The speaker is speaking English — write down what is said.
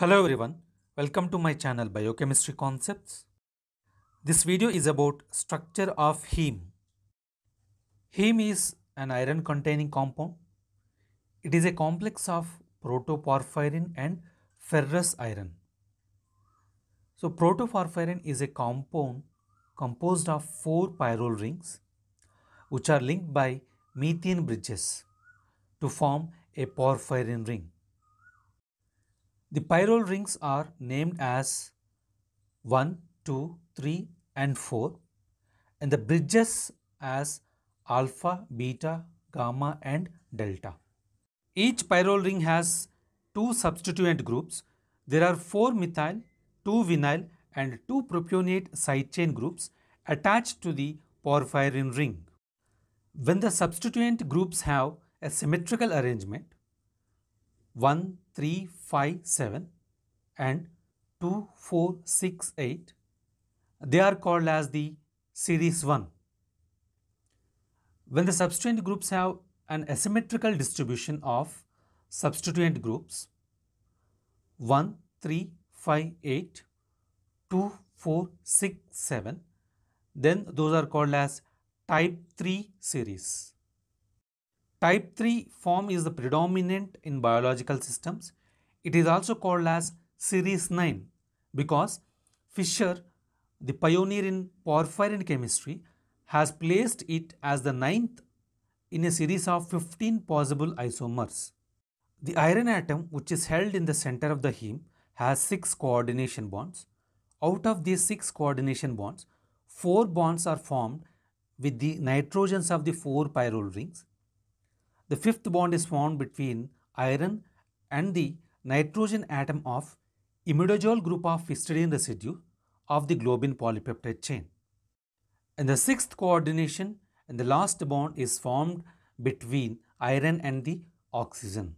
Hello everyone, welcome to my channel Biochemistry Concepts. This video is about structure of heme. Heme is an iron containing compound. It is a complex of protoporphyrin and ferrous iron. So protoporphyrin is a compound composed of four pyrrole rings which are linked by methane bridges to form a porphyrin ring. The pyrrole rings are named as 1, 2, 3 and 4 and the bridges as alpha, beta, gamma and delta. Each pyrrole ring has two substituent groups. There are 4 methyl, 2 vinyl and 2 propionate side chain groups attached to the porphyrin ring. When the substituent groups have a symmetrical arrangement, 1, 3, 5, 7 and 2, 4, 6, 8. They are called as the series 1. When the substituent groups have an asymmetrical distribution of substituent groups 1, 3, 5, 8, 2, 4, 6, 7, then those are called as type 3 series. Type 3 form is the predominant in biological systems. It is also called as series 9 because Fisher, the pioneer in porphyrin chemistry, has placed it as the ninth in a series of 15 possible isomers. The iron atom, which is held in the center of the heme, has 6 coordination bonds. Out of these 6 coordination bonds, 4 bonds are formed with the nitrogens of the 4 pyrrole rings the fifth bond is formed between iron and the nitrogen atom of imidazole group of histidine residue of the globin polypeptide chain. And the sixth coordination and the last bond is formed between iron and the oxygen.